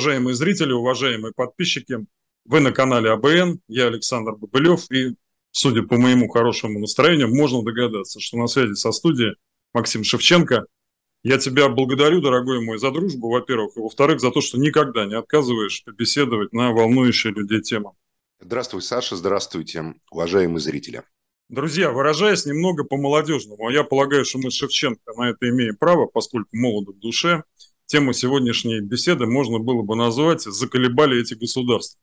Уважаемые зрители, уважаемые подписчики, вы на канале АБН, я Александр Бабылев, и, судя по моему хорошему настроению, можно догадаться, что на связи со студией Максим Шевченко. Я тебя благодарю, дорогой мой, за дружбу, во-первых, и во-вторых, за то, что никогда не отказываешь побеседовать на волнующие людей темы. Здравствуй, Саша, здравствуйте, уважаемые зрители. Друзья, выражаясь немного по-молодежному, а я полагаю, что мы с Шевченко на это имеем право, поскольку молоды в душе – тему сегодняшней беседы можно было бы назвать «Заколебали эти государства».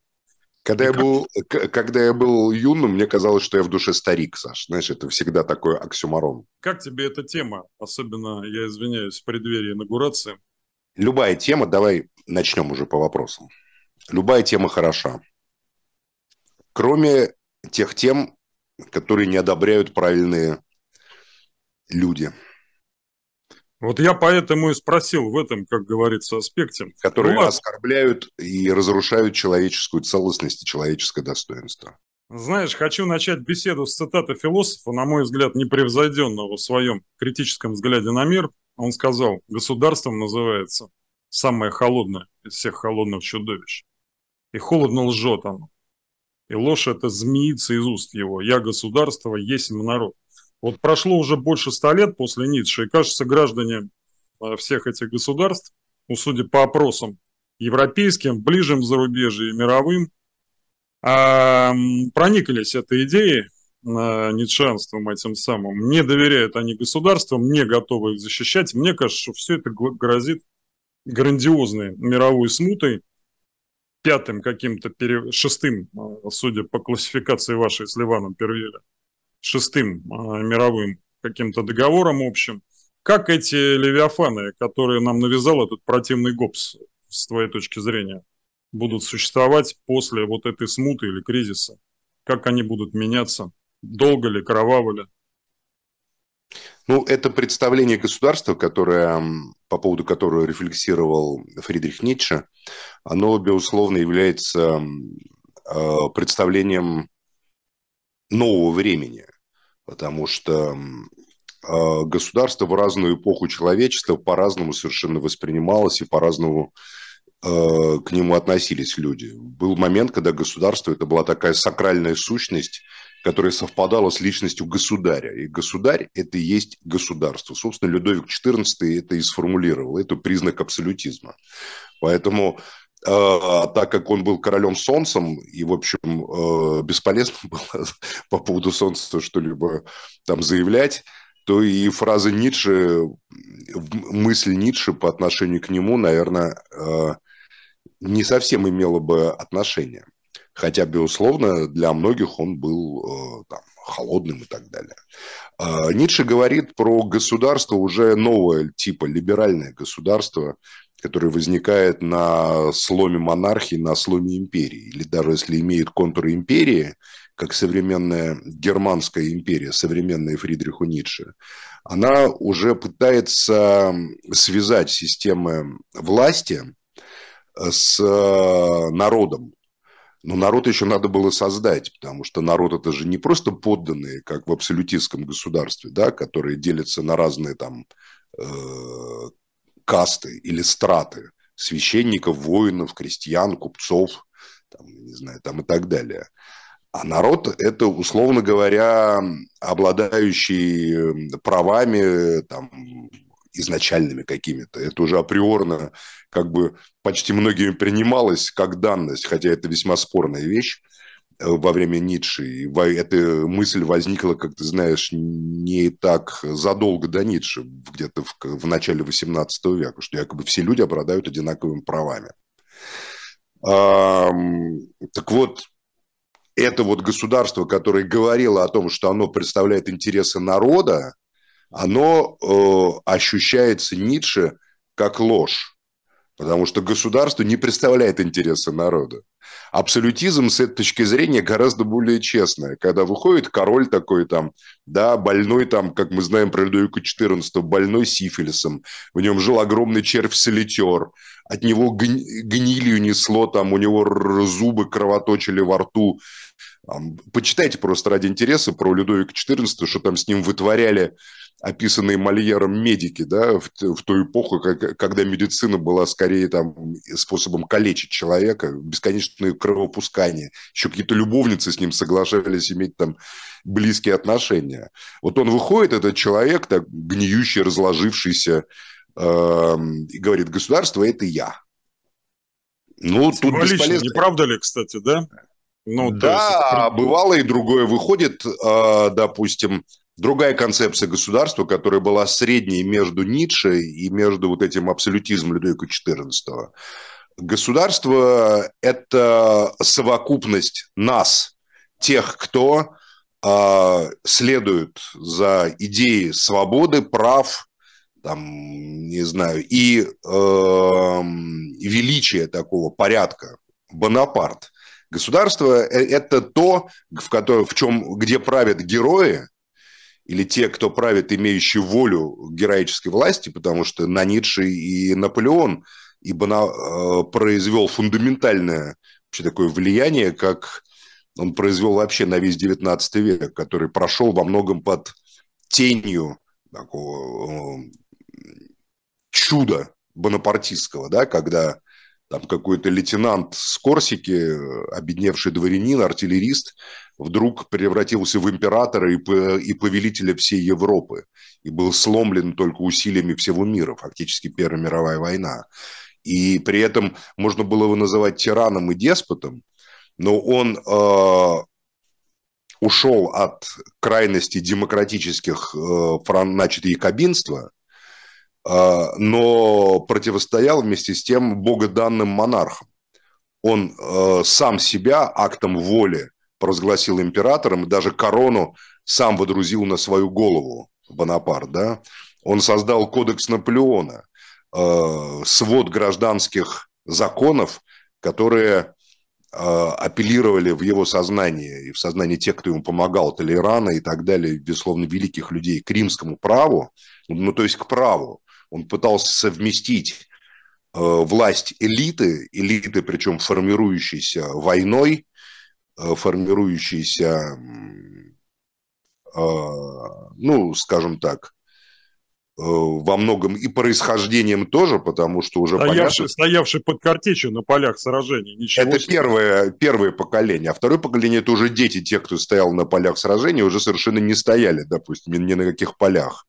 Когда я, был, когда я был юным, мне казалось, что я в душе старик, Саш. Знаешь, это всегда такой оксюмарон. Как тебе эта тема? Особенно, я извиняюсь, в преддверии инаугурации. Любая тема, давай начнем уже по вопросам. Любая тема хороша. Кроме тех тем, которые не одобряют правильные люди – вот я поэтому и спросил в этом, как говорится, аспекте. Которые ну, оскорбляют и разрушают человеческую целостность и человеческое достоинство. Знаешь, хочу начать беседу с цитаты философа, на мой взгляд, непревзойденного в своем критическом взгляде на мир. Он сказал, государством называется самое холодное из всех холодных чудовищ. И холодно лжет оно. И ложь это змеица из уст его. Я государство, есть народ. Вот прошло уже больше ста лет после Ницше, и кажется, граждане а, всех этих государств, ну, судя по опросам европейским, ближним зарубежье и мировым, а, прониклись этой идеей а, нитшанством этим самым. Не доверяют они государствам, не готовы их защищать. Мне кажется, что все это грозит грандиозной мировой смутой, пятым каким-то, пере... шестым, судя по классификации вашей с Ливаном Первеля шестым а, мировым каким-то договором общим. Как эти левиафаны, которые нам навязал этот противный ГОПС, с твоей точки зрения, будут существовать после вот этой смуты или кризиса? Как они будут меняться? Долго ли, кроваво ли? Ну, это представление государства, которое, по поводу которого рефлексировал Фридрих Ницше, оно, безусловно, является а, представлением нового времени, потому что а, государство в разную эпоху человечества по-разному совершенно воспринималось и по-разному а, к нему относились люди. Был момент, когда государство это была такая сакральная сущность, которая совпадала с личностью государя. И государь – это и есть государство. Собственно, Людовик XIV это и сформулировал. Это признак абсолютизма. Поэтому а, так как он был королем солнцем, и, в общем, э, бесполезно было по поводу солнца что-либо там заявлять, то и фраза Ницше, мысль Ницше по отношению к нему, наверное, э, не совсем имела бы отношения. Хотя, безусловно, для многих он был э, там, холодным и так далее. А, Ницше говорит про государство уже нового типа, либеральное государство, который возникает на сломе монархии, на сломе империи, или даже если имеет контуры империи, как современная германская империя, современная Фридриху Ницше, она уже пытается связать системы власти э, с э, народом. Но народ еще надо было создать, потому что народ это же не просто подданные, как в абсолютистском государстве, да, которые делятся на разные там э, касты или страты священников, воинов, крестьян, купцов, там, не знаю, там и так далее. А народ – это, условно говоря, обладающий эм, правами там, изначальными какими-то. Это уже априорно как бы почти многими принималось как данность, хотя это весьма спорная вещь во время Ницше. И эта мысль возникла, как ты знаешь, не так задолго до Ницше, где-то в, в начале XVIII века, что якобы все люди обладают одинаковыми правами. А, так вот, это вот государство, которое говорило о том, что оно представляет интересы народа, оно э, ощущается Ницше как ложь. Потому что государство не представляет интересы народа. Абсолютизм с этой точки зрения гораздо более честное. Когда выходит король такой там, да, больной там, как мы знаем про Людовика XIV, больной сифилисом, в нем жил огромный червь-солитер, от него гнилью несло, там у него зубы кровоточили во рту. Почитайте просто ради интереса про Людовика XIV, что там с ним вытворяли описанные Мольером медики, да, в, в ту эпоху, как, когда медицина была скорее там способом калечить человека, бесконечное кровопускание. Еще какие-то любовницы с ним соглашались иметь там близкие отношения. Вот он выходит, этот человек, так гниющий, разложившийся, э, и говорит, государство – это я. Ну, тут бесполезно. не правда ли, кстати, да? Ну, да, есть... бывало и другое. Выходит, э, допустим, другая концепция государства, которая была средней между Ницше и между вот этим абсолютизмом Людовика XIV. Государство – это совокупность нас, тех, кто э, следует за идеей свободы, прав, там, не знаю, и э, величия такого порядка. Бонапарт. Государство – э, это то, в, котором, в чем, где правят герои, или те, кто правит, имеющие волю героической власти, потому что на Ницше и Наполеон ибо на, э, произвел фундаментальное вообще такое влияние, как он произвел вообще на весь XIX век, который прошел во многом под тенью такого э, чуда бонапартистского, да, когда там какой-то лейтенант с Корсики, обедневший дворянин, артиллерист, вдруг превратился в императора и, и повелителя всей Европы и был сломлен только усилиями всего мира, фактически Первая мировая война. И при этом можно было его называть тираном и деспотом, но он э, ушел от крайности демократических, э, фран, значит, якобинства а, но противостоял вместе с тем богоданным монархам. Он э, сам себя актом воли разгласил императором и даже корону сам водрузил на свою голову Бонапарт. Да? Он создал кодекс Наполеона, э, свод гражданских законов, которые э, апеллировали в его сознании и в сознании тех, кто ему помогал, Толерана и так далее, безусловно, великих людей, к римскому праву, ну, то есть к праву. Он пытался совместить э, власть элиты, элиты, причем формирующейся войной, э, формирующейся, э, ну, скажем так, э, во многом и происхождением тоже, потому что уже стоявший, понятно... Стоявший под картечью на полях сражений. Ничего это себе. первое, первое поколение. А второе поколение – это уже дети, те, кто стоял на полях сражений, уже совершенно не стояли, допустим, ни на каких полях.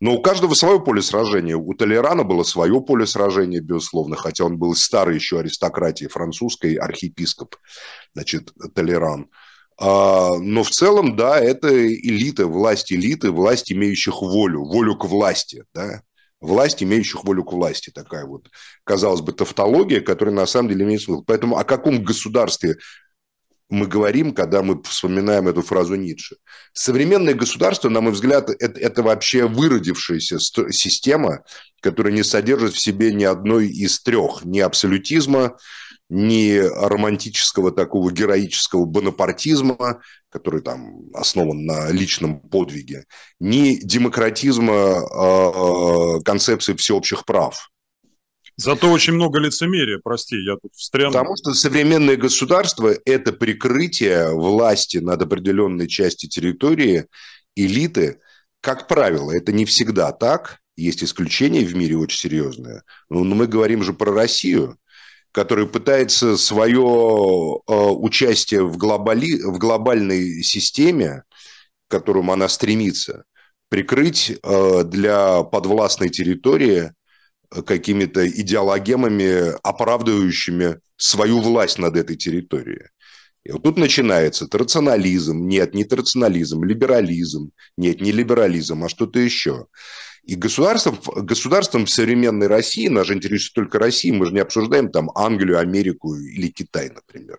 Но у каждого свое поле сражения. У Толерана было свое поле сражения, безусловно, хотя он был старой еще аристократии французской, архиепископ, значит, Толеран. А, но в целом, да, это элита, власть элиты, власть, имеющих волю, волю к власти, да, власть, имеющих волю к власти. Такая вот, казалось бы, тавтология, которая на самом деле имеет смысл. Поэтому о каком государстве мы говорим, когда мы вспоминаем эту фразу Ницше. Современное государство, на мой взгляд, это, это вообще выродившаяся система, которая не содержит в себе ни одной из трех, ни абсолютизма, ни романтического такого героического бонапартизма, который там основан на личном подвиге, ни демократизма э, концепции всеобщих прав. Зато очень много лицемерия, прости, я тут встрял. Потому что современное государство – это прикрытие власти над определенной частью территории, элиты. Как правило, это не всегда так. Есть исключения в мире очень серьезные. Ну, но мы говорим же про Россию, которая пытается свое э, участие в, глобали... в глобальной системе, к которому она стремится, прикрыть э, для подвластной территории – какими-то идеологемами, оправдывающими свою власть над этой территорией. И вот тут начинается трационализм, нет, не трационализм, либерализм, нет, не либерализм, а что-то еще. И государством, государством в современной России, нас же интересует только Россия, мы же не обсуждаем там Англию, Америку или Китай, например.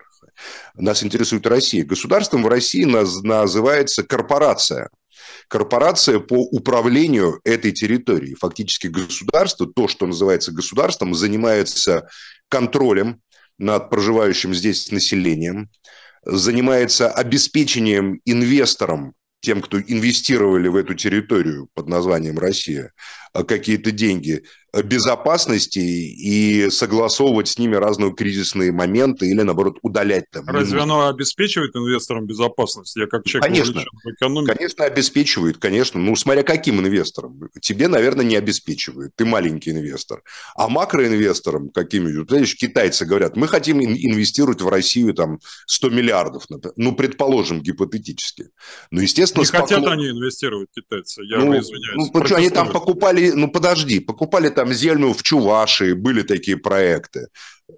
Нас интересует Россия. Государством в России наз, называется корпорация. Корпорация по управлению этой территорией. Фактически государство, то, что называется государством, занимается контролем над проживающим здесь населением, занимается обеспечением инвесторам, тем, кто инвестировали в эту территорию под названием Россия, а какие-то деньги, безопасности и согласовывать с ними разные кризисные моменты или, наоборот, удалять там. Разве оно обеспечивает инвесторам безопасность? Я как человек, конечно, экономике... Конечно, обеспечивает, конечно. Ну, смотря каким инвестором. Тебе, наверное, не обеспечивает. Ты маленький инвестор. А макроинвесторам какими-нибудь... Знаешь, китайцы говорят, мы хотим инвестировать в Россию там 100 миллиардов, ну, предположим, гипотетически. Ну, естественно... Не поклон... хотят они инвестировать, китайцы, я ну, извиняюсь. Ну, почему они там покупали... Ну, подожди, покупали там зельму в Чувашии, были такие проекты.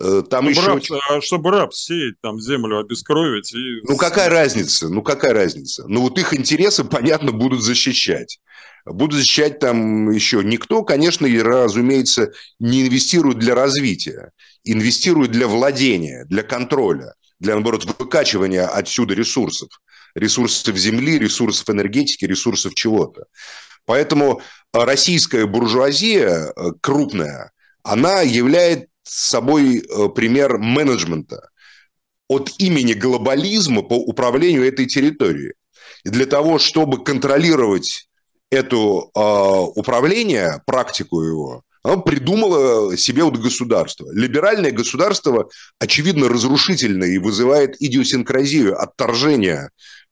Э, там ну, еще... рапс, чтобы раб сеять, там землю обескровить. И... Ну какая разница? Ну какая разница? Ну вот их интересы, понятно, будут защищать. Будут защищать там еще никто, конечно, и, разумеется, не инвестирует для развития, инвестирует для владения, для контроля, для, наоборот, выкачивания отсюда ресурсов ресурсов земли, ресурсов энергетики, ресурсов чего-то. Поэтому э, российская буржуазия э, крупная, она является собой э, пример менеджмента от имени глобализма по управлению этой территорией. И для того, чтобы контролировать это э, управление, практику его, оно придумало себе вот государство. Либеральное государство, очевидно, разрушительное и вызывает идиосинкразию, отторжение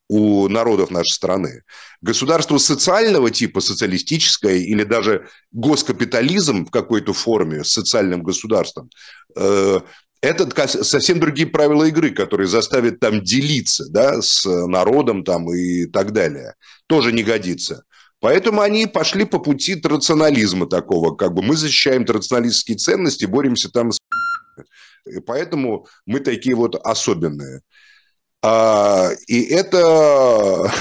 у народов нашей страны. Государство социального типа, социалистическое или даже госкапитализм в какой-то форме с социальным государством, э, это совсем другие правила игры, которые заставят там делиться да, с народом там, и так далее. Тоже не годится. Поэтому они пошли по пути традиционализма такого, как бы мы защищаем традиционалистские ценности, боремся там с... И поэтому мы такие вот особенные. А, и это,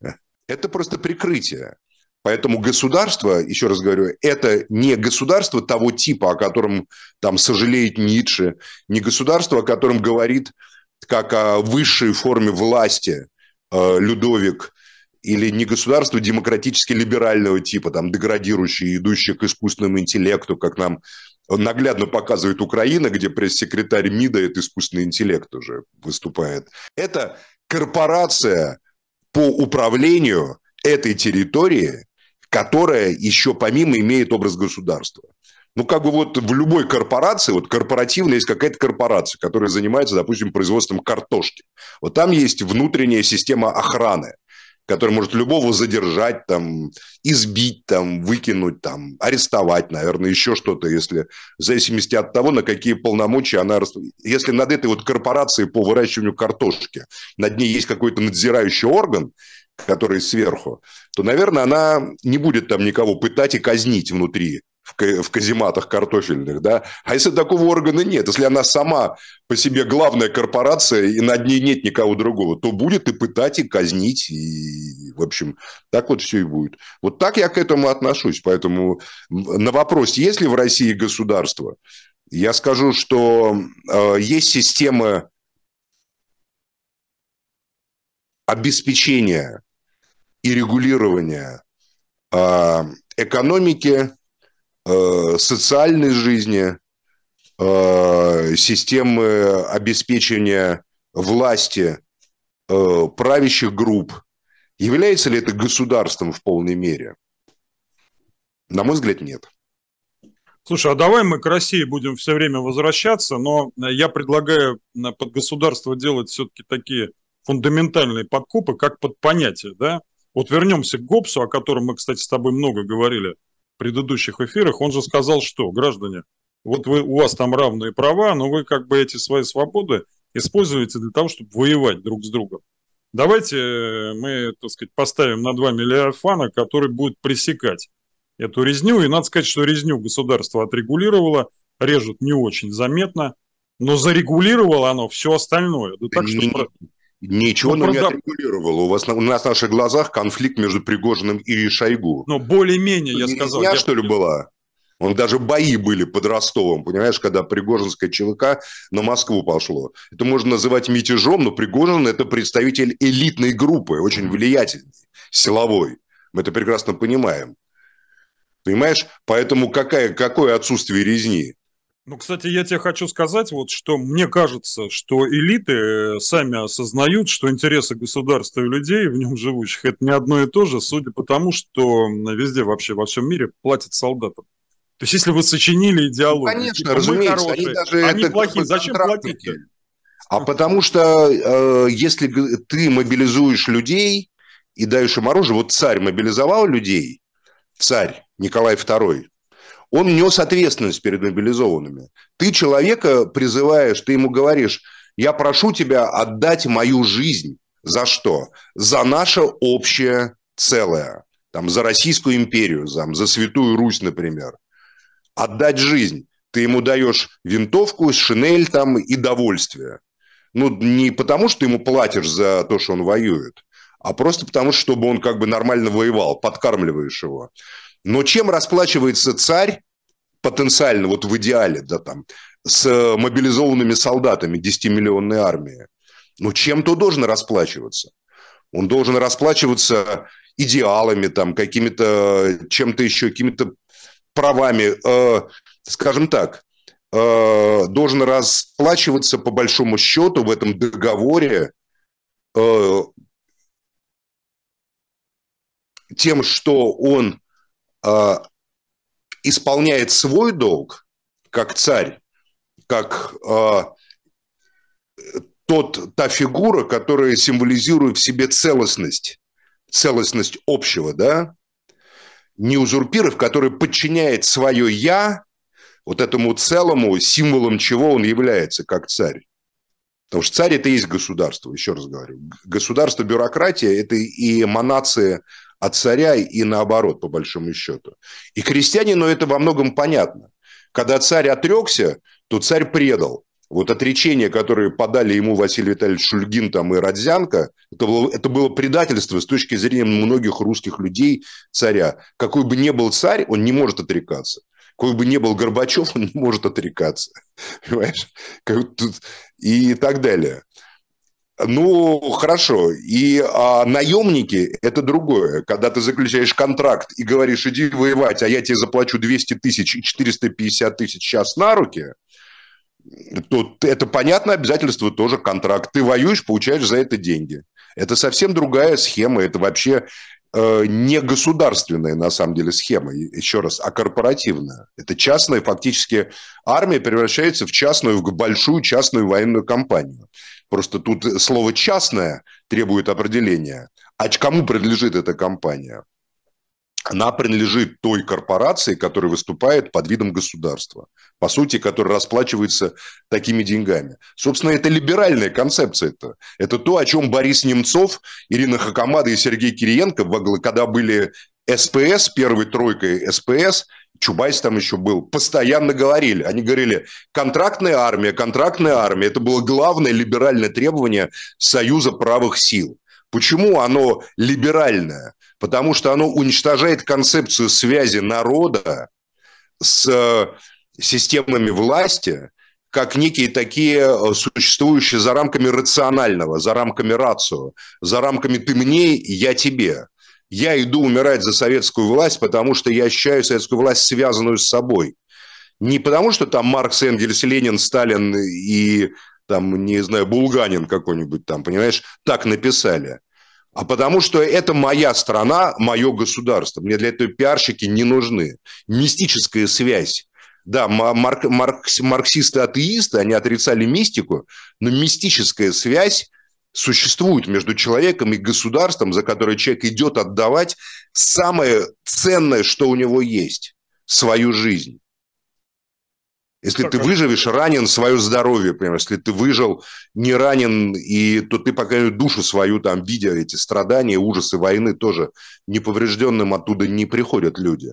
это просто прикрытие. Поэтому государство, еще раз говорю, это не государство того типа, о котором там сожалеет Ницше, не государство, о котором говорит как о высшей форме власти э, Людовик, или не государство демократически-либерального типа, там, деградирующее, идущее к искусственному интеллекту, как нам наглядно показывает Украина, где пресс-секретарь МИДа, это искусственный интеллект уже выступает. Это корпорация по управлению этой территории, которая еще помимо имеет образ государства. Ну, как бы вот в любой корпорации, вот корпоративная есть какая-то корпорация, которая занимается, допустим, производством картошки. Вот там есть внутренняя система охраны который может любого задержать, там, избить, там, выкинуть, там, арестовать, наверное, еще что-то, если в зависимости от того, на какие полномочия она... Если над этой вот корпорацией по выращиванию картошки, над ней есть какой-то надзирающий орган, который сверху, то, наверное, она не будет там никого пытать и казнить внутри в, казематах картофельных, да? А если такого органа нет, если она сама по себе главная корпорация, и над ней нет никого другого, то будет и пытать, и казнить, и, в общем, так вот все и будет. Вот так я к этому отношусь. Поэтому на вопрос, есть ли в России государство, я скажу, что э, есть система обеспечения и регулирования э, экономики Э, социальной жизни, э, системы обеспечения власти э, правящих групп. Является ли это государством в полной мере? На мой взгляд, нет. Слушай, а давай мы к России будем все время возвращаться, но я предлагаю под государство делать все-таки такие фундаментальные подкупы, как под понятие, да? Вот вернемся к ГОПСу, о котором мы, кстати, с тобой много говорили – предыдущих эфирах, он же сказал, что, граждане, вот вы, у вас там равные права, но вы как бы эти свои свободы используете для того, чтобы воевать друг с другом. Давайте э, мы, так сказать, поставим на 2 миллиарфана, который будет пресекать эту резню. И надо сказать, что резню государство отрегулировало, режут не очень заметно, но зарегулировало оно все остальное. Да так, что Ничего ну, нам не отрегулировало. У, вас, у нас на наших глазах конфликт между Пригожиным и Шойгу. Но ну, более-менее, я сказал. Я, что ли, была? Он даже бои были под Ростовом, понимаешь, когда Пригожинская ЧВК на Москву пошло. Это можно называть мятежом, но Пригожин – это представитель элитной группы, очень влиятельный, силовой. Мы это прекрасно понимаем. Понимаешь? Поэтому какая, какое отсутствие резни? Ну, кстати, я тебе хочу сказать, вот что мне кажется, что элиты э, сами осознают, что интересы государства и людей, в нем живущих, это не одно и то же, судя по тому, что везде вообще во всем мире платят солдатам. То есть, если вы сочинили идеологию, ну, типа, конечно, типа, разумеется, хорошие, они, даже они это плохие, зачем платить? А потому что э, если ты мобилизуешь людей и даешь им оружие, вот царь мобилизовал людей, царь Николай II, он нес ответственность перед мобилизованными. Ты человека призываешь, ты ему говоришь, я прошу тебя отдать мою жизнь. За что? За наше общее целое. Там, за Российскую империю, там, за Святую Русь, например. Отдать жизнь. Ты ему даешь винтовку, шинель там и довольствие. Ну, не потому, что ты ему платишь за то, что он воюет, а просто потому, чтобы он как бы нормально воевал, подкармливаешь его. Но чем расплачивается царь потенциально, вот в идеале, да, там, с мобилизованными солдатами 10-миллионной армии? Ну, чем-то должен расплачиваться. Он должен расплачиваться идеалами, там, какими-то, чем-то еще, какими-то правами. Э, скажем так, э, должен расплачиваться по большому счету в этом договоре э, тем, что он а, исполняет свой долг, как царь, как а, тот, та фигура, которая символизирует в себе целостность, целостность общего, да, не узурпиров, который подчиняет свое «я» вот этому целому, символом чего он является, как царь. Потому что царь – это и есть государство, еще раз говорю. Государство, бюрократия – это и эманация от царя и наоборот, по большому счету. И крестьянину это во многом понятно. Когда царь отрекся, то царь предал. Вот отречение, которое подали ему Василий Витальевич Шульгин там, и Родзянко, это было, это было предательство с точки зрения многих русских людей царя. Какой бы ни был царь, он не может отрекаться. Какой бы ни был Горбачев, он не может отрекаться. Понимаешь? И так далее. Ну, хорошо. И а, наемники – это другое. Когда ты заключаешь контракт и говоришь, иди воевать, а я тебе заплачу 200 тысяч и 450 тысяч сейчас на руки, то это понятное обязательство тоже контракт. Ты воюешь, получаешь за это деньги. Это совсем другая схема. Это вообще э, не государственная, на самом деле, схема, еще раз, а корпоративная. Это частная, фактически, армия превращается в частную, в большую частную военную компанию. Просто тут слово «частное» требует определения. А кому принадлежит эта компания? Она принадлежит той корпорации, которая выступает под видом государства, по сути, которая расплачивается такими деньгами. Собственно, это либеральная концепция. -то. Это то, о чем Борис Немцов, Ирина Хакамада и Сергей Кириенко, когда были СПС, первой тройкой СПС, Чубайс там еще был, постоянно говорили. Они говорили, контрактная армия, контрактная армия. Это было главное либеральное требование Союза правых сил. Почему оно либеральное? Потому что оно уничтожает концепцию связи народа с э, системами власти, как некие такие э, существующие за рамками рационального, за рамками рацию, за рамками «ты мне, я тебе» я иду умирать за советскую власть, потому что я ощущаю советскую власть, связанную с собой. Не потому, что там Маркс, Энгельс, Ленин, Сталин и, там, не знаю, Булганин какой-нибудь там, понимаешь, так написали. А потому что это моя страна, мое государство. Мне для этого пиарщики не нужны. Мистическая связь. Да, марк, марк, марксисты-атеисты, они отрицали мистику, но мистическая связь существует между человеком и государством, за которое человек идет отдавать самое ценное, что у него есть – свою жизнь. Если ты а выживешь, ранен свое здоровье, понимаешь, если ты выжил, не ранен, и, то ты, по крайней мере, душу свою, там, видя эти страдания, ужасы войны, тоже неповрежденным оттуда не приходят люди.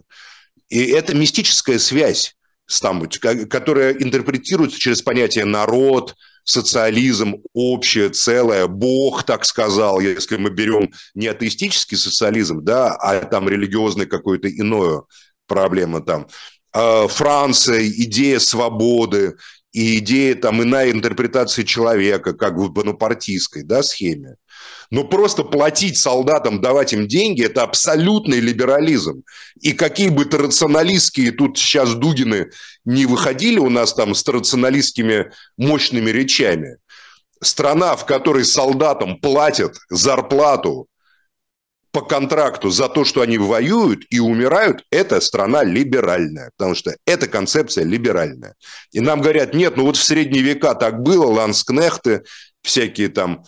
И это мистическая связь, там, которая интерпретируется через понятие «народ», социализм общее, целое, Бог так сказал, если мы берем не атеистический социализм, да, а там религиозный какой то иное проблема там. А, Франция, идея свободы, и идея там иная интерпретации человека, как в бонапартийской да, схеме. Но просто платить солдатам, давать им деньги – это абсолютный либерализм. И какие бы рационалистские тут сейчас Дугины не выходили у нас там с традиционалистскими мощными речами, страна, в которой солдатам платят зарплату по контракту за то, что они воюют и умирают, это страна либеральная, потому что эта концепция либеральная. И нам говорят, нет, ну вот в средние века так было, ланскнехты, всякие там,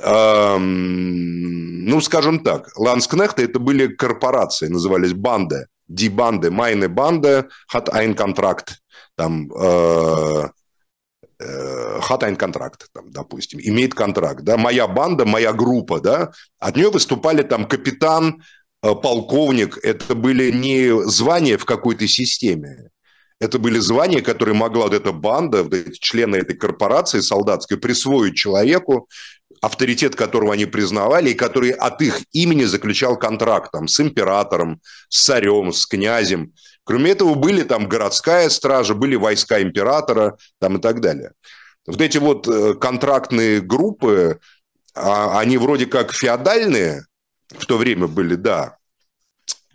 эм, ну, скажем так, ланскнехты это были корпорации, назывались банды, ди банды, майны банды, хат ein контракт, там, э, Хатайн э, контракт, там, допустим, имеет контракт, да, моя банда, моя группа, да, от нее выступали там капитан, э, полковник, это были не звания в какой-то системе, это были звания, которые могла вот эта банда, вот эти члены этой корпорации солдатской присвоить человеку, авторитет которого они признавали, и который от их имени заключал контракт там, с императором, с царем, с князем. Кроме этого, были там городская стража, были войска императора там и так далее. Вот эти вот э, контрактные группы, а, они вроде как феодальные, в то время были, да,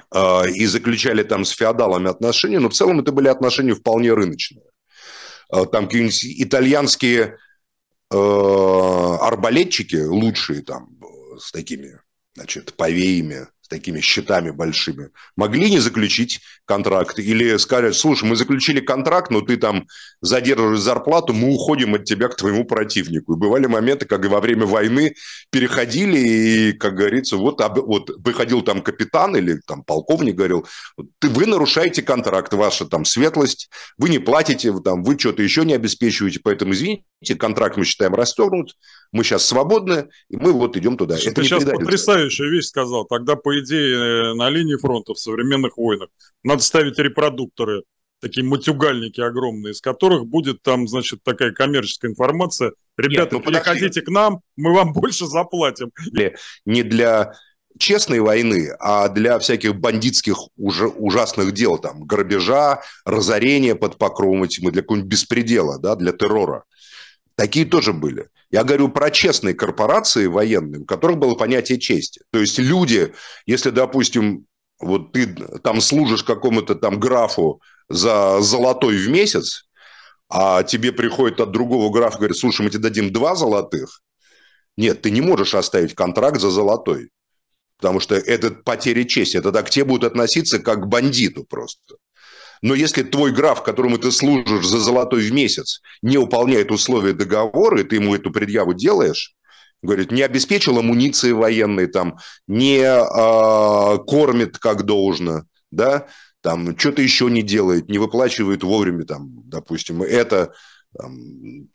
а, и заключали там с феодалами отношения, но в целом это были отношения вполне рыночные. А, там какие-нибудь итальянские э, арбалетчики лучшие там э, с такими, значит, повеями, такими счетами большими, могли не заключить контракт. Или сказать, слушай, мы заключили контракт, но ты там задерживаешь зарплату, мы уходим от тебя к твоему противнику. И бывали моменты, как и во время войны переходили, и, как говорится, вот, вот выходил там капитан или там полковник говорил, ты, вы нарушаете контракт, ваша там светлость, вы не платите, там, вы что-то еще не обеспечиваете, поэтому, извините, контракт мы считаем расторгнут, мы сейчас свободны, и мы вот идем туда. Ты Это сейчас потрясающая вещь сказал. Тогда, по идее, э, на линии фронта в современных войнах надо ставить репродукторы, такие матюгальники огромные, из которых будет там, значит, такая коммерческая информация. Ребята, Нет, ну, переходите к нам, мы вам больше заплатим. Э, не для честной войны, а для всяких бандитских уже ужасных дел, там, грабежа, разорения под покровом тьмы, для какого-нибудь беспредела, да, для террора. Такие тоже были. Я говорю про честные корпорации военные, у которых было понятие чести. То есть люди, если, допустим, вот ты там служишь какому-то там графу за золотой в месяц, а тебе приходит от другого графа, говорит, слушай, мы тебе дадим два золотых, нет, ты не можешь оставить контракт за золотой, потому что это потеря чести. Это так к тебе будут относиться как к бандиту просто. Но если твой граф, которому ты служишь за золотой в месяц, не выполняет условия договора, и ты ему эту предъяву делаешь, говорит, не обеспечил амуниции военной, там, не э, кормит как должно, да, там, что-то еще не делает, не выплачивает вовремя, там, допустим, это, там,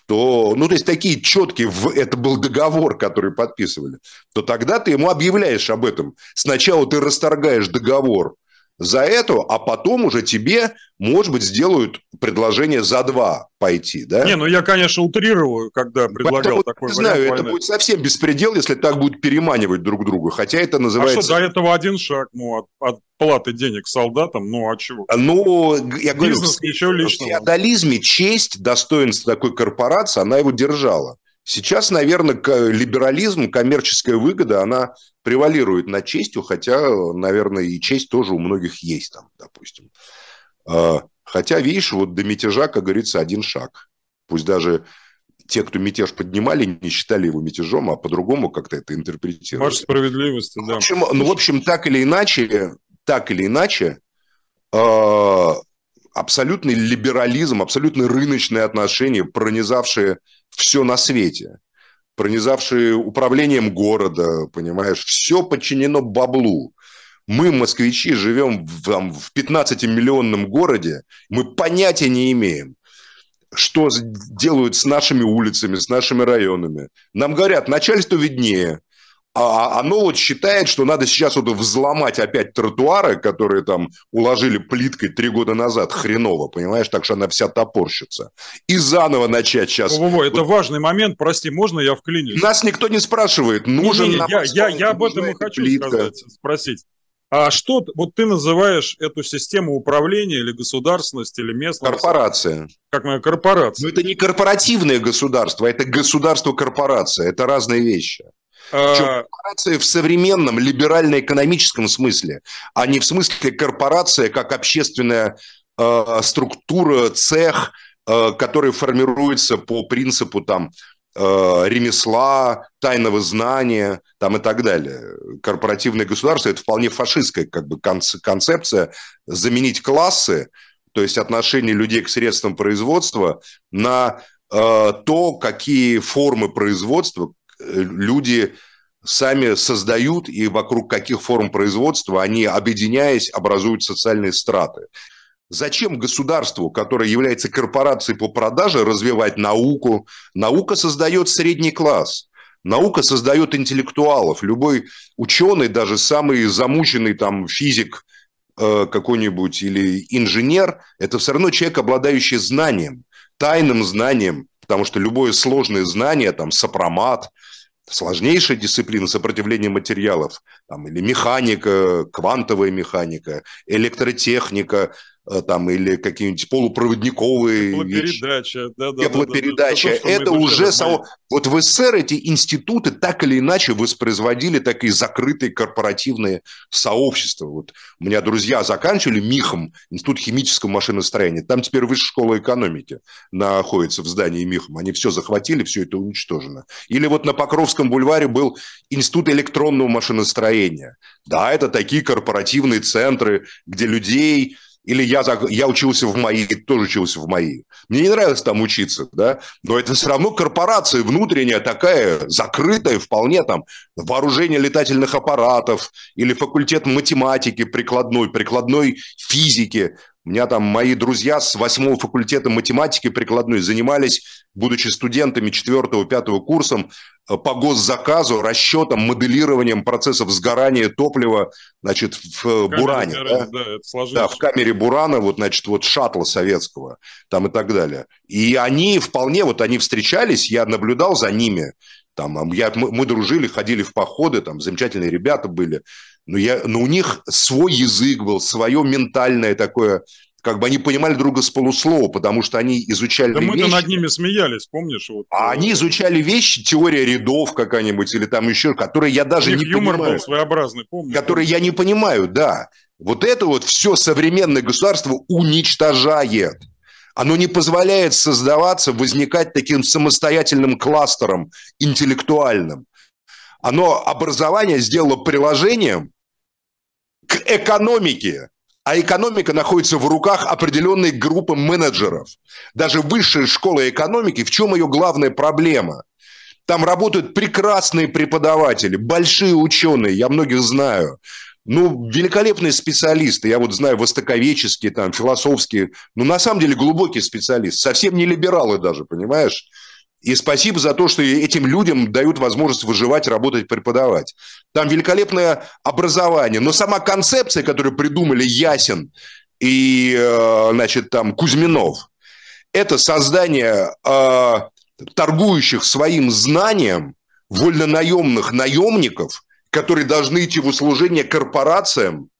то, ну, то есть такие четкие, это был договор, который подписывали, то тогда ты ему объявляешь об этом. Сначала ты расторгаешь договор, за эту, а потом уже тебе, может быть, сделают предложение за два пойти, да? Не, ну я, конечно, утрирую, когда предлагал Поэтому, такой вариант знаю, войны. это будет совсем беспредел, если так будут переманивать друг друга, хотя это называется... А что, до этого один шаг, ну, от, от платы денег солдатам, ну, а чего? Ну, я говорю, Бизнес, в, ничего личного. в феодализме честь, достоинство такой корпорации, она его держала. Сейчас, наверное, э, либерализм, коммерческая выгода, она превалирует над честью, хотя, наверное, и честь тоже у многих есть там, допустим. А, хотя, видишь, вот до мятежа, как говорится, один шаг. Пусть даже те, кто мятеж поднимали, не считали его мятежом, а по-другому как-то это интерпретировали. Марш справедливости, да. В общем, ну, в общем, так или иначе, так или иначе, а, абсолютный либерализм, абсолютно рыночные отношения, пронизавшие все на свете, пронизавшие управлением города, понимаешь, все подчинено баблу. Мы, москвичи, живем в, там, в 15-миллионном городе, мы понятия не имеем, что делают с нашими улицами, с нашими районами. Нам говорят, начальство виднее, а, а, оно вот считает, что надо сейчас вот взломать опять тротуары, которые там уложили плиткой три года назад, хреново, понимаешь, так что она вся топорщится. И заново начать сейчас. Во, во, это вот. важный момент, прости, можно я вклинюсь? Нас никто не спрашивает, нужен нам я, я, я об этом и хочу сказать, спросить. А что, вот ты называешь эту систему управления или государственность, или местность? Корпорация. Как моя корпорация? Но ну, это не корпоративное государство, а это государство-корпорация, это разные вещи. Э, корпорация в современном либерально-экономическом смысле, а не в смысле корпорация как общественная э, структура, цех, э, который формируется по принципу там э, ремесла, тайного знания там, и так далее. Корпоративное государство – это вполне фашистская как бы, концепция заменить классы, то есть отношение людей к средствам производства, на э, то, какие формы производства Э, люди сами создают и вокруг каких форм производства они, объединяясь, образуют социальные страты. Зачем государству, которое является корпорацией по продаже, развивать науку? Наука создает средний класс. Наука создает интеллектуалов. Любой ученый, даже самый замученный там физик э, какой-нибудь или инженер, это все равно человек, обладающий знанием, тайным знанием, потому что любое сложное знание, там, сопромат, сложнейшая дисциплина сопротивления материалов, там, или механика, квантовая механика, электротехника – Э, там, или какие-нибудь полупроводниковые... Теплопередача, да, да. Теплопередача. Да, да, да. Это, то, это уже... Само... Вот в СССР эти институты так или иначе воспроизводили такие закрытые корпоративные сообщества. Вот у меня друзья заканчивали МИХом, Институт химического машиностроения. Там теперь высшая школа экономики находится в здании МИХом. Они все захватили, все это уничтожено. Или вот на Покровском бульваре был Институт электронного машиностроения. Да, это такие корпоративные центры, где людей или я, я учился в МАИ, тоже учился в МАИ. Мне не нравилось там учиться, да, но это все равно корпорация внутренняя такая, закрытая вполне там, вооружение летательных аппаратов или факультет математики прикладной, прикладной физики. У меня там мои друзья с восьмого факультета математики прикладной занимались, будучи студентами четвертого, пятого курсом, э, по госзаказу, расчетом, моделированием процессов сгорания топлива, значит, в, э, в Буране. Горит, да? Да, да, в камере Бурана, вот, значит, вот Шатла советского, там и так далее. И они вполне, вот они встречались, я наблюдал за ними, там, я, мы, мы дружили, ходили в походы, там замечательные ребята были, но, ну, я, но ну, у них свой язык был, свое ментальное такое, как бы они понимали друга с полуслова, потому что они изучали да мы-то над ними смеялись, помнишь? Вот, а э, они изучали вещи, теория рядов какая-нибудь или там еще, которые я даже не юмор понимаю. был своеобразный, помню. Которые я не понимаю, да. Вот это вот все современное государство уничтожает. Оно не позволяет создаваться, возникать таким самостоятельным кластером интеллектуальным. Оно образование сделало приложением, к экономике. А экономика находится в руках определенной группы менеджеров. Даже высшая школа экономики, в чем ее главная проблема? Там работают прекрасные преподаватели, большие ученые, я многих знаю. Ну, великолепные специалисты, я вот знаю, востоковеческие, там, философские, ну, на самом деле глубокие специалисты, совсем не либералы даже, понимаешь? И спасибо за то, что этим людям дают возможность выживать, работать, преподавать. Там великолепное образование. Но сама концепция, которую придумали Ясен и, э, значит, там Кузьминов, это создание э, торгующих своим знанием вольнонаемных наемников, которые должны идти в услужение корпорациям,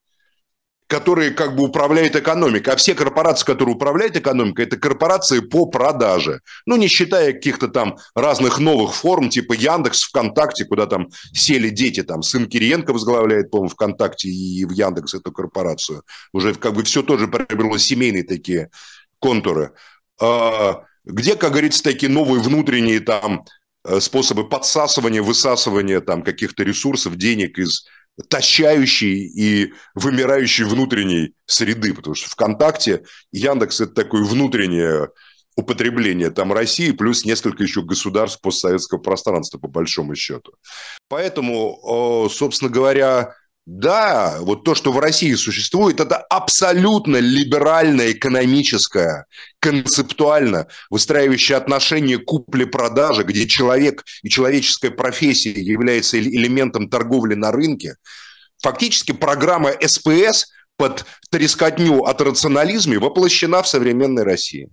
которые как бы управляют экономикой. А все корпорации, которые управляют экономикой, это корпорации по продаже. Ну, не считая каких-то там разных новых форм, типа Яндекс, ВКонтакте, куда там сели дети. Там сын Кириенко возглавляет, по-моему, ВКонтакте и в Яндекс эту корпорацию. Уже как бы все тоже приобрело семейные такие контуры. А, где, как говорится, такие новые внутренние там э, способы подсасывания, высасывания там каких-то ресурсов, денег из тащающей и вымирающей внутренней среды, потому что ВКонтакте Яндекс – это такое внутреннее употребление там России, плюс несколько еще государств постсоветского пространства, по большому счету. Поэтому, собственно говоря, да, вот то, что в России существует, это абсолютно либеральное, экономическое, концептуально выстраивающее отношение купли-продажи, где человек и человеческая профессия является элементом торговли на рынке. Фактически программа СПС под трескотню от рационализма воплощена в современной России.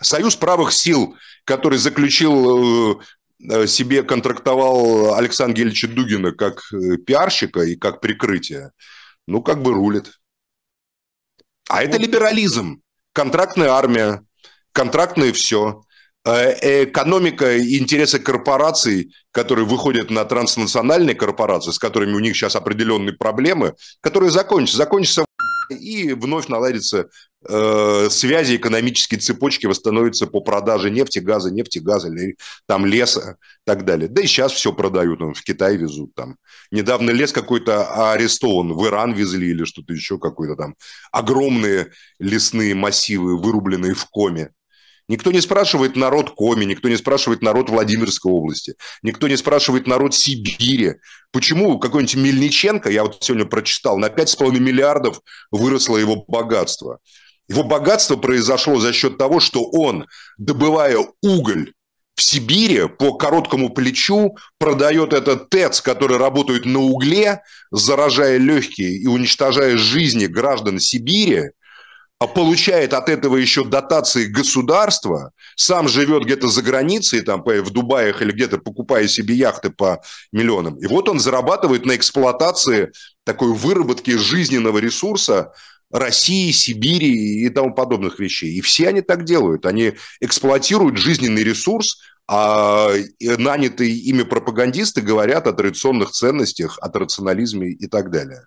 Союз правых сил, который заключил э, Э, себе контрактовал Александра Гельевича Дугина как э, пиарщика и как прикрытие, ну, как бы рулит. А это ну, либерализм. Контрактная армия, контрактное все. Э, экономика и интересы корпораций, которые выходят на транснациональные корпорации, с которыми у них сейчас определенные проблемы, которые закончатся. Закончатся и вновь наладится Э, связи экономические цепочки восстановятся по продаже нефти, газа, нефти, газа, там леса и так далее. Да и сейчас все продают, там, в Китай везут. Там. Недавно лес какой-то арестован, в Иран везли или что-то еще какое-то там. Огромные лесные массивы, вырубленные в коме. Никто не спрашивает народ Коми, никто не спрашивает народ Владимирской области, никто не спрашивает народ Сибири. Почему какой-нибудь Мельниченко, я вот сегодня прочитал, на 5,5 миллиардов выросло его богатство. Его богатство произошло за счет того, что он, добывая уголь в Сибири по короткому плечу, продает этот ТЭЦ, который работает на угле, заражая легкие и уничтожая жизни граждан Сибири, а получает от этого еще дотации государства, сам живет где-то за границей, там, в Дубаях или где-то покупая себе яхты по миллионам. И вот он зарабатывает на эксплуатации такой выработки жизненного ресурса России, Сибири и тому подобных вещей. И все они так делают. Они эксплуатируют жизненный ресурс, а нанятые ими пропагандисты говорят о традиционных ценностях, о рационализме и так далее.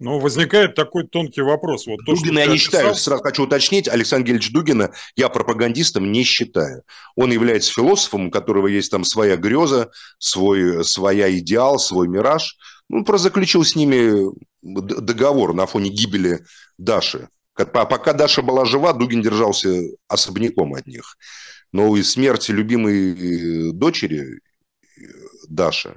Но возникает такой тонкий вопрос. Вот то, Дугина я не считаю, сразу хочу уточнить, Александр Гельевич Дугина я пропагандистом не считаю. Он является философом, у которого есть там своя греза, свой, своя идеал, свой мираж – ну, просто заключил с ними договор на фоне гибели Даши. А пока Даша была жива, Дугин держался особняком от них. Но и смерти любимой э, дочери э, Даши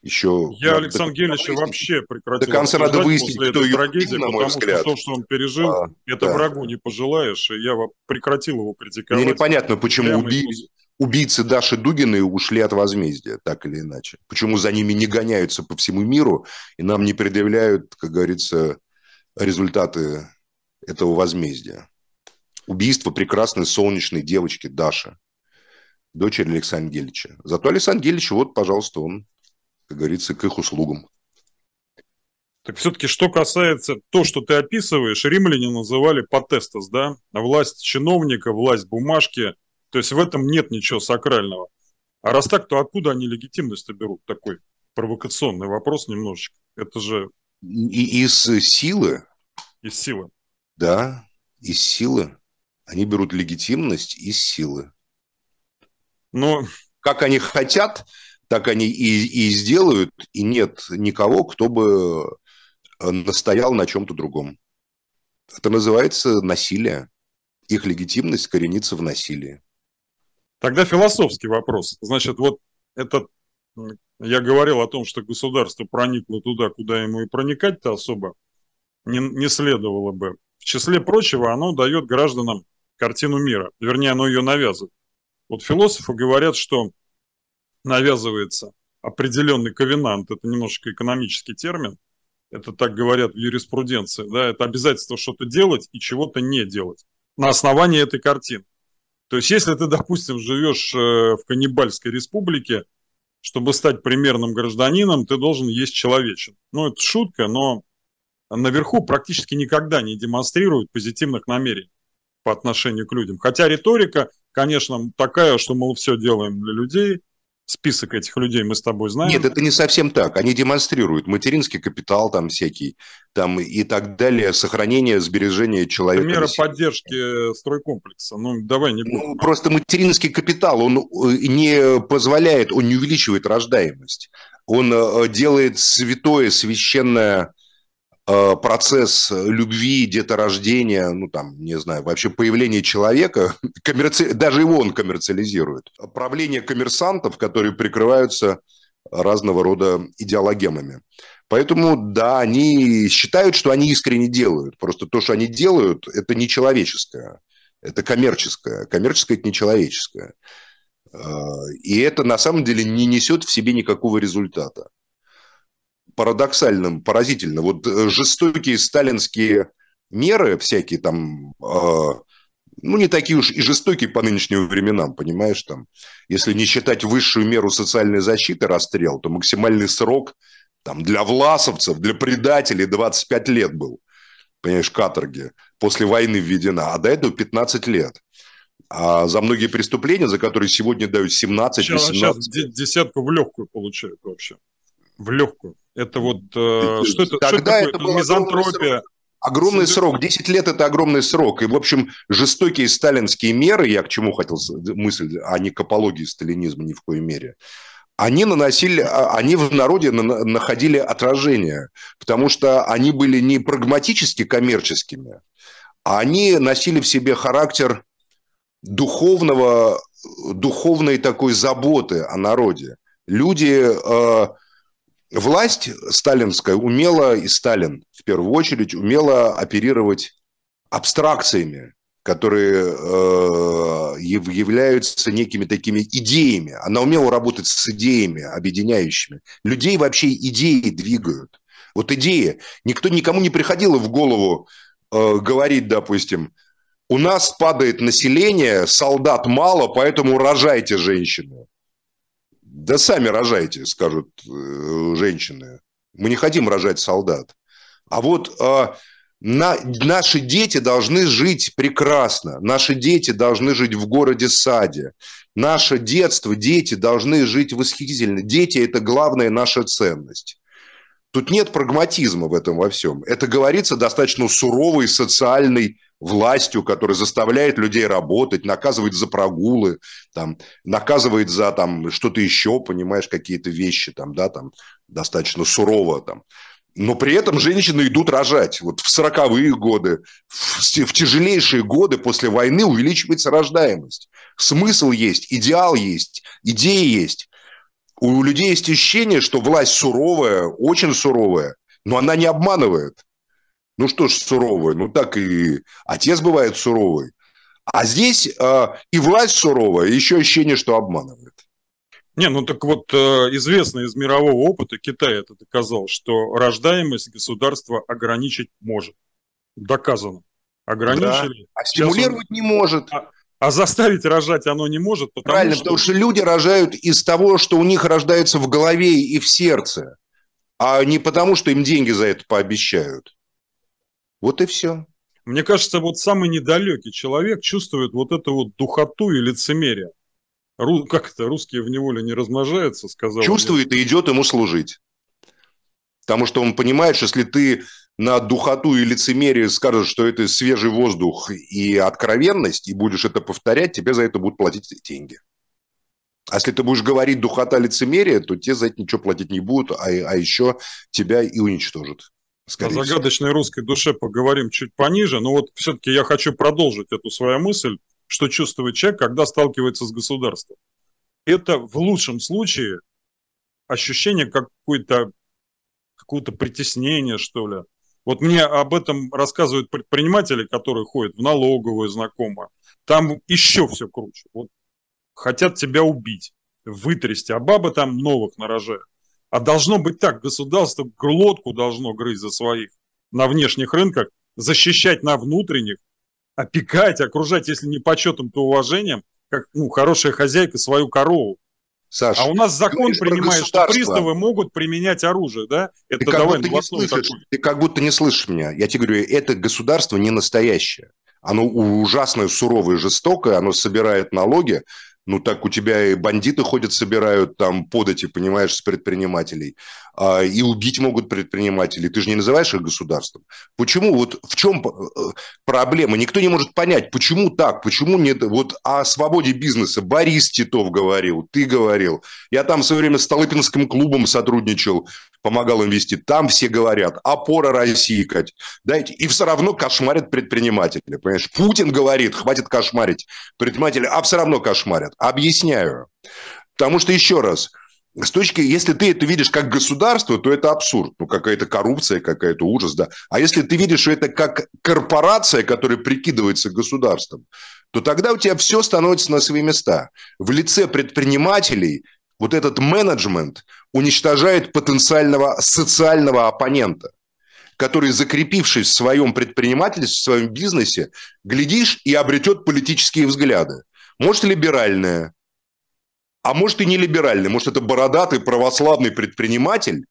еще... Я Александр Гельевич вообще прекратил. До конца надо выяснить, после кто этой трагедии, на мой потому взгляд. что то, что он пережил, а, это да. врагу не пожелаешь, и я прекратил его критиковать. Мне непонятно, почему убили, убийцы Даши Дугиной ушли от возмездия, так или иначе. Почему за ними не гоняются по всему миру и нам не предъявляют, как говорится, результаты этого возмездия. Убийство прекрасной солнечной девочки Даши, дочери Александра Гелича. Зато Александр Гелич, вот, пожалуйста, он, как говорится, к их услугам. Так все-таки, что касается то, что ты описываешь, римляне называли потестос, да? Власть чиновника, власть бумажки – то есть в этом нет ничего сакрального. А раз так, то откуда они легитимность-то берут? Такой провокационный вопрос немножечко. Это же... И из силы? Из силы. Да, из силы. Они берут легитимность из силы. Но... Как они хотят, так они и, и сделают, и нет никого, кто бы э, настоял на чем-то другом. Это называется насилие. Их легитимность коренится в насилии. Тогда философский вопрос. Значит, вот этот я говорил о том, что государство проникло туда, куда ему и проникать-то особо не, не следовало бы. В числе прочего, оно дает гражданам картину мира, вернее, оно ее навязывает. Вот философы говорят, что навязывается определенный ковенант, это немножко экономический термин, это так говорят в юриспруденции, да, это обязательство что-то делать и чего-то не делать на основании этой картины. То есть, если ты, допустим, живешь э, в каннибальской республике, чтобы стать примерным гражданином, ты должен есть человечен. Ну, это шутка, но наверху практически никогда не демонстрируют позитивных намерений по отношению к людям. Хотя риторика, конечно, такая, что, мы все делаем для людей – список этих людей мы с тобой знаем. Нет, это не совсем так. Они демонстрируют материнский капитал там всякий, там и так далее, сохранение, сбережение человека. Это мера поддержки стройкомплекса. Ну, давай не будем. Ну, просто материнский капитал, он э, не позволяет, он не увеличивает рождаемость. Он э, делает святое, священное Э, процесс любви, деторождения, ну там, не знаю, вообще появление человека, коммерци... даже его он коммерциализирует. Правление коммерсантов, которые прикрываются разного рода идеологемами. Поэтому, да, они считают, что они искренне делают. Просто то, что они делают, это не человеческое. Это коммерческое. Коммерческое – это не человеческое. Э, и это, на самом деле, не несет в себе никакого результата парадоксальным, поразительно. Вот э, жестокие сталинские меры всякие там, а, ну, не такие уж и жестокие по нынешним временам, понимаешь, там, если не считать высшую меру социальной защиты расстрел, то максимальный срок там для власовцев, для предателей 25 лет был, понимаешь, каторги, после войны введена, а до этого 15 лет. А за многие преступления, за которые сегодня дают 17-18... Сейчас, сейчас десятку в легкую получают вообще в легкую. Это вот э, что это, Тогда что это, такое? это мизантропия. Огромный срок, 10 лет это огромный срок. И, в общем, жестокие сталинские меры, я к чему хотел мысль, а не к апологии сталинизма ни в коей мере, они наносили, а, они в народе находили отражение, потому что они были не прагматически коммерческими, а они носили в себе характер духовного, духовной такой заботы о народе. Люди э, власть сталинская умела, и Сталин в первую очередь, умела оперировать абстракциями, которые э, являются некими такими идеями. Она умела работать с идеями, объединяющими. Людей вообще идеи двигают. Вот идеи. Никто никому не приходило в голову э, говорить, допустим, у нас падает население, солдат мало, поэтому рожайте женщину. Да сами рожайте, скажут э, женщины. Мы не хотим рожать солдат. А вот э, на, наши дети должны жить прекрасно. Наши дети должны жить в городе-саде. Наше детство, дети должны жить восхитительно. Дети – это главная наша ценность. Тут нет прагматизма в этом во всем. Это говорится достаточно суровой социальной властью, которая заставляет людей работать, наказывает за прогулы, там, наказывает за там, что-то еще, понимаешь, какие-то вещи там, да, там, достаточно сурово. Там. Но при этом женщины идут рожать. Вот в 40-е годы, в, в тяжелейшие годы после войны увеличивается рождаемость. Смысл есть, идеал есть, идеи есть. У людей есть ощущение, что власть суровая, очень суровая, но она не обманывает. Ну что ж суровое, ну так и отец бывает суровый. А здесь э, и власть суровая, и еще ощущение, что обманывает. Не, ну так вот, э, известно из мирового опыта, Китай это доказал, что рождаемость государства ограничить может. Доказано. Ограничили. Да. А стимулировать он... не может. А, а заставить рожать оно не может, потому Правильно, что... потому что люди рожают из того, что у них рождается в голове и в сердце, а не потому, что им деньги за это пообещают. Вот и все. Мне кажется, вот самый недалекий человек чувствует вот эту вот духоту и лицемерие. Ру, как это, русские в неволе не размножаются, сказал. Чувствует мне. и идет ему служить. Потому что он понимает, что если ты на духоту и лицемерие скажешь, что это свежий воздух и откровенность, и будешь это повторять, тебе за это будут платить деньги. А если ты будешь говорить духота лицемерие, то тебе за это ничего платить не будут, а, а еще тебя и уничтожат. О загадочной всего. русской душе поговорим чуть пониже, но вот все-таки я хочу продолжить эту свою мысль, что чувствует человек, когда сталкивается с государством. Это в лучшем случае ощущение какой-то какого-то притеснения, что ли. Вот мне об этом рассказывают предприниматели, которые ходят в налоговую знакомо. Там еще все круче. Вот хотят тебя убить, вытрясти, а бабы там новых нарожают. А должно быть так, государство глотку должно грызть за своих на внешних рынках, защищать на внутренних, опекать, окружать, если не почетом, то уважением, как ну, хорошая хозяйка свою корову. Саша, а у нас закон принимает, что приставы могут применять оружие, да? Это ты довольно как будто не слышишь, Ты как будто не слышишь меня. Я тебе говорю, это государство не настоящее. Оно ужасное, суровое, жестокое, оно собирает налоги, ну, так у тебя и бандиты ходят, собирают там подати, понимаешь, с предпринимателей. А, и убить могут предприниматели. Ты же не называешь их государством. Почему? Вот в чем э, проблема? Никто не может понять, почему так, почему нет. Вот о свободе бизнеса Борис Титов говорил, ты говорил. Я там в свое время с Толыпинским клубом сотрудничал, помогал им вести. Там все говорят, опора России, Кать. Дайте. и все равно кошмарят предприниматели. Понимаешь? Путин говорит, хватит кошмарить предприниматели, а все равно кошмарят. Объясняю. Потому что, еще раз, с точки, если ты это видишь как государство, то это абсурд, ну какая-то коррупция, какая-то ужас, да. А если ты видишь это как корпорация, которая прикидывается государством, то тогда у тебя все становится на свои места. В лице предпринимателей вот этот менеджмент уничтожает потенциального социального оппонента, который, закрепившись в своем предпринимательстве, в своем бизнесе, глядишь и обретет политические взгляды. Может, либеральная? а может и не либеральный, может это бородатый православный предприниматель,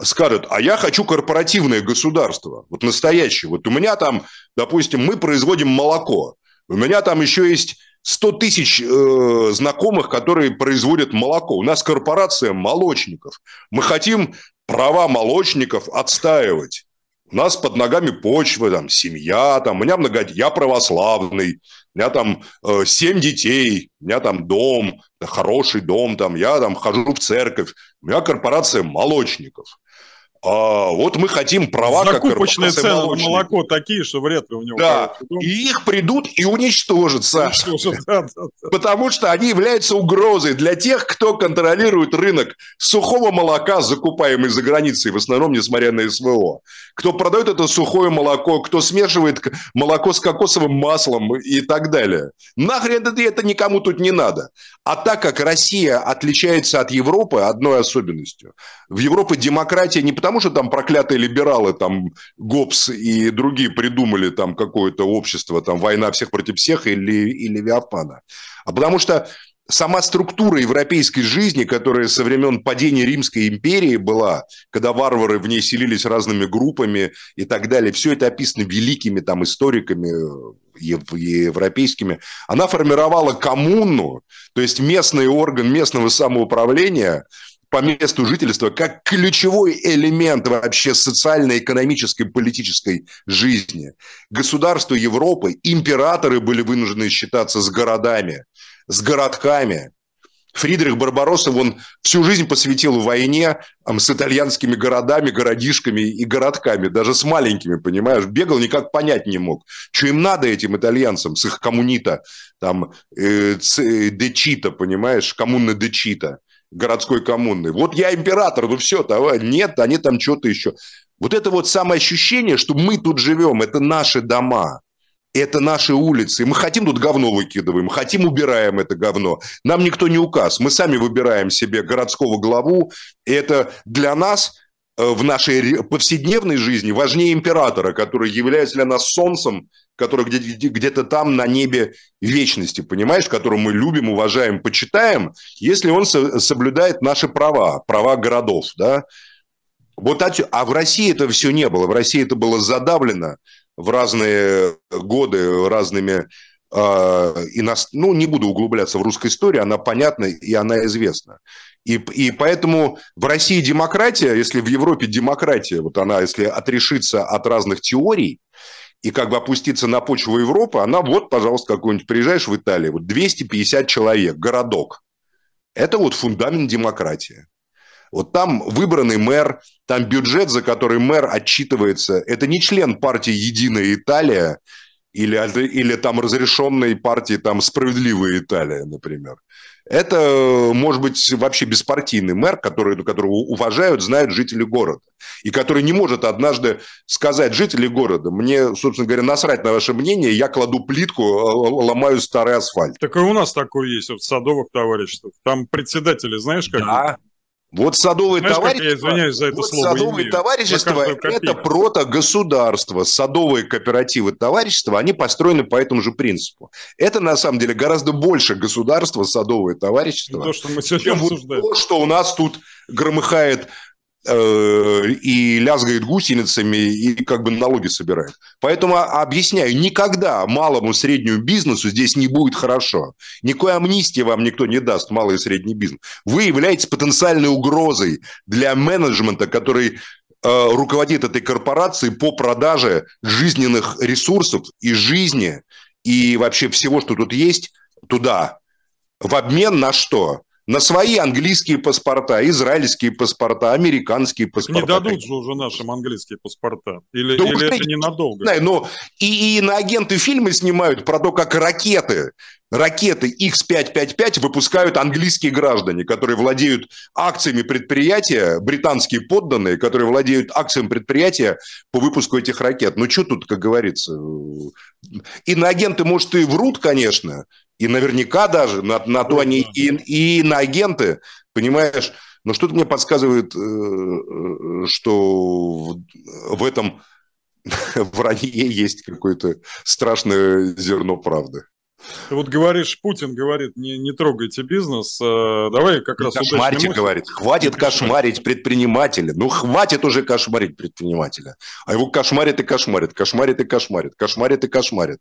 скажет, а я хочу корпоративное государство, вот настоящее. Вот у меня там, допустим, мы производим молоко, у меня там еще есть 100 тысяч э, знакомых, которые производят молоко. У нас корпорация молочников. Мы хотим права молочников отстаивать у нас под ногами почва, там, семья, там, у меня много... я православный, у меня там э, семь детей, у меня там дом, хороший дом, там, я там хожу в церковь, у меня корпорация молочников а, вот мы хотим права, Закупочные как цены молочные. на молоко такие, что вряд ли у него. Да, и их придут и уничтожат, Саша. да, да, да. Потому что они являются угрозой для тех, кто контролирует рынок сухого молока, закупаемый за границей, в основном, несмотря на СВО. Кто продает это сухое молоко, кто смешивает молоко с кокосовым маслом и так далее. Нахрен это, это никому тут не надо. А так как Россия отличается от Европы одной особенностью. В Европе демократия не потому, потому, что там проклятые либералы, там Гоббс и другие придумали там какое-то общество, там война всех против всех или, или Левиафана, а потому что сама структура европейской жизни, которая со времен падения Римской империи была, когда варвары в ней селились разными группами и так далее, все это описано великими там историками э, европейскими, она формировала коммуну, то есть местный орган местного самоуправления – по месту жительства как ключевой элемент вообще социальной экономической политической жизни. Государства Европы, императоры были вынуждены считаться с городами, с городками. Фридрих Барбаросов, он всю жизнь посвятил войне там, с итальянскими городами, городишками и городками, даже с маленькими, понимаешь, бегал, никак понять не мог, что им надо этим итальянцам с их коммунита, там, э, э дечита, понимаешь, коммуна дечита городской коммуны. Вот я император, ну все, давай. Нет, они там что-то еще. Вот это вот самое ощущение, что мы тут живем, это наши дома, это наши улицы. Мы хотим тут говно выкидываем, хотим убираем это говно. Нам никто не указ. Мы сами выбираем себе городского главу. И это для нас Э, в нашей повседневной жизни важнее императора, который является для нас солнцем, который где-то, где-то там на небе вечности, понимаешь, которого мы любим, уважаем, почитаем, если он соблюдает наши права, права городов, да. Вот от... А в России это все не было. В России это было задавлено в разные годы разными э, иностранными... Ну, не буду углубляться в русскую историю, она понятна и она известна. И, и поэтому в России демократия, если в Европе демократия, вот она, если отрешится от разных теорий и как бы опуститься на почву Европы, она вот, пожалуйста, какой-нибудь приезжаешь в Италию, вот 250 человек, городок. Это вот фундамент демократии. Вот там выбранный мэр, там бюджет, за который мэр отчитывается. Это не член партии «Единая Италия», или, или там разрешенной партии там «Справедливая Италия», например. Это э, может быть вообще беспартийный мэр, который, которого уважают, знают жители города. И который не может однажды сказать жители города, мне, собственно говоря, насрать на ваше мнение, я кладу плитку, э, ломаю старый асфальт. Так и у нас такое есть, вот садовых товариществ. Там председатели, знаешь, как? Да, вот садовое Знаешь, товарищество, я за это вот слово садовое имею. товарищество – это протогосударство. Садовые кооперативы товарищества, они построены по этому же принципу. Это, на самом деле, гораздо больше государства садовое товарищество, то, что мы чем обсуждаем. то, что у нас тут громыхает Э, и лязгает гусеницами, и как бы налоги собирает. Поэтому а, объясняю, никогда малому среднему бизнесу здесь не будет хорошо. Никакой амнистии вам никто не даст, малый и средний бизнес. Вы являетесь потенциальной угрозой для менеджмента, который э, руководит этой корпорацией по продаже жизненных ресурсов и жизни, и вообще всего, что тут есть, туда. В обмен на что? на свои английские паспорта, израильские паспорта, американские паспорта. Не дадут же уже нашим английские паспорта. Или, да или это не ненадолго. Знаю, но и, и на агенты фильмы снимают про то, как ракеты, ракеты X555 выпускают английские граждане, которые владеют акциями предприятия, британские подданные, которые владеют акциями предприятия по выпуску этих ракет. Ну, что тут, как говорится? Э, и на агенты может, и врут, конечно, и наверняка даже на, на то они и, и агенты, понимаешь? Но что-то мне подсказывает, э, э, что в, в этом вранье есть какое-то страшное зерно правды. Ты вот говоришь, Путин говорит, не, не трогайте бизнес, э, давай как не раз... Кошмарьте, говорит, хватит кошмарить предпринимателя, ну хватит уже кошмарить предпринимателя. А его кошмарит и кошмарит, кошмарит и кошмарит, кошмарит и кошмарит.